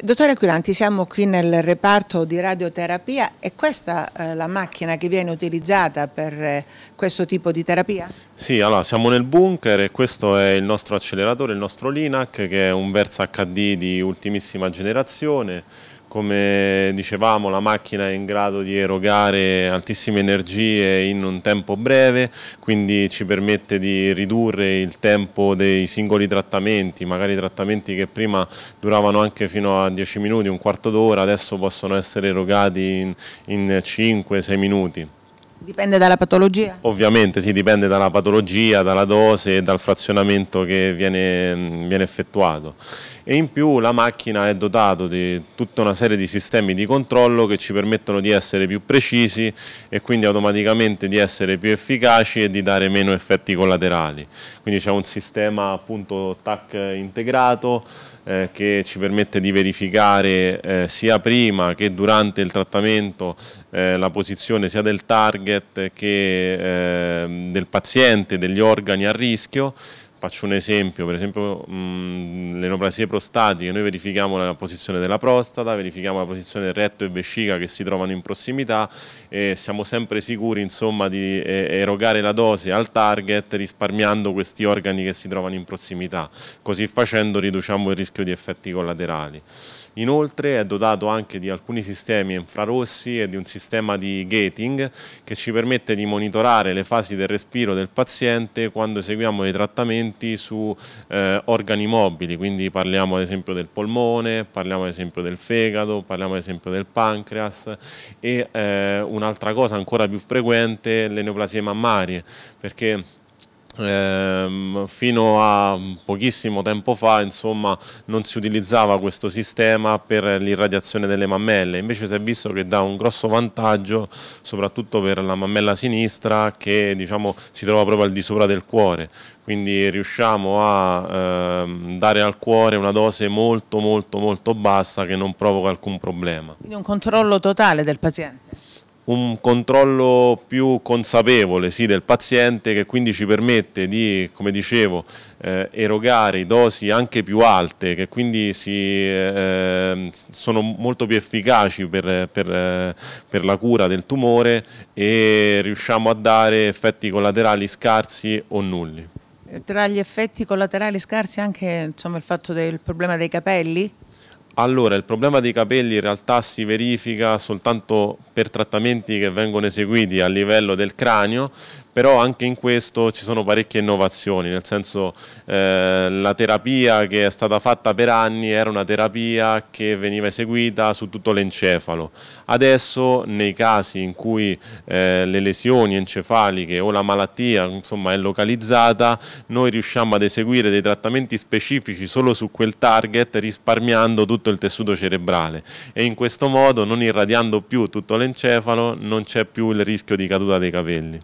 Dottore Aquilanti, siamo qui nel reparto di radioterapia, è questa eh, la macchina che viene utilizzata per eh, questo tipo di terapia? Sì, allora siamo nel bunker e questo è il nostro acceleratore, il nostro LINAC che è un Versa HD di ultimissima generazione come dicevamo la macchina è in grado di erogare altissime energie in un tempo breve, quindi ci permette di ridurre il tempo dei singoli trattamenti, magari trattamenti che prima duravano anche fino a 10 minuti, un quarto d'ora, adesso possono essere erogati in, in 5-6 minuti. Dipende dalla patologia? Ovviamente sì, dipende dalla patologia, dalla dose e dal frazionamento che viene, viene, effettuato. E in più la macchina è dotata di tutta una serie di sistemi di controllo che ci permettono di essere più precisi e quindi automaticamente di essere più efficaci e di dare meno effetti collaterali. Quindi c'è un sistema appunto TAC integrato eh, che ci permette di verificare eh, sia prima che durante il trattamento eh, la posizione sia del target ticket che, eh, del paziente, degli organi a rischio Faccio un esempio, per esempio mh, mm, neoplasie prostatiche, noi verifichiamo la posizione della prostata, verifichiamo la posizione del retto e vescica che si trovano in prossimità e siamo sempre sicuri insomma, di eh, erogare la dose al target risparmiando questi organi che si trovano in prossimità, così facendo riduciamo il rischio di effetti collaterali. Inoltre è dotato anche di alcuni sistemi infrarossi e di un sistema di gating che ci permette di monitorare le fasi del respiro del paziente quando eseguiamo i trattamenti interventi su eh, organi mobili, quindi parliamo ad esempio del polmone, parliamo ad esempio del fegato, parliamo ad esempio del pancreas e eh, un'altra cosa ancora più frequente, le neoplasie mammarie, perché eh, fino a pochissimo tempo fa insomma, non si utilizzava questo sistema per l'irradiazione delle mammelle, invece si è visto che dà un grosso vantaggio soprattutto per la mammella sinistra che diciamo, si trova proprio al di sopra del cuore, quindi riusciamo a eh, dare al cuore una dose molto molto molto bassa che non provoca alcun problema. Quindi un controllo totale del paziente? un controllo più consapevole sì, del paziente che quindi ci permette di, come dicevo, eh, erogare dosi anche più alte che quindi si, eh, sono molto più efficaci per, per, per, la cura del tumore e riusciamo a dare effetti collaterali scarsi o nulli. Tra gli effetti collaterali scarsi anche insomma, il fatto del problema dei capelli? Allora, il problema dei capelli in realtà si verifica soltanto per trattamenti che vengono eseguiti a livello del cranio, però anche in questo ci sono parecchie innovazioni, nel senso eh, la terapia che è stata fatta per anni era una terapia che veniva eseguita su tutto l'encefalo, adesso nei casi in cui eh, le lesioni encefaliche o la malattia insomma, è localizzata, noi riusciamo ad eseguire dei trattamenti specifici solo su quel target risparmiando tutto il tessuto cerebrale e in questo modo non irradiando più tutto l'encefalo non c'è più il rischio di caduta dei capelli.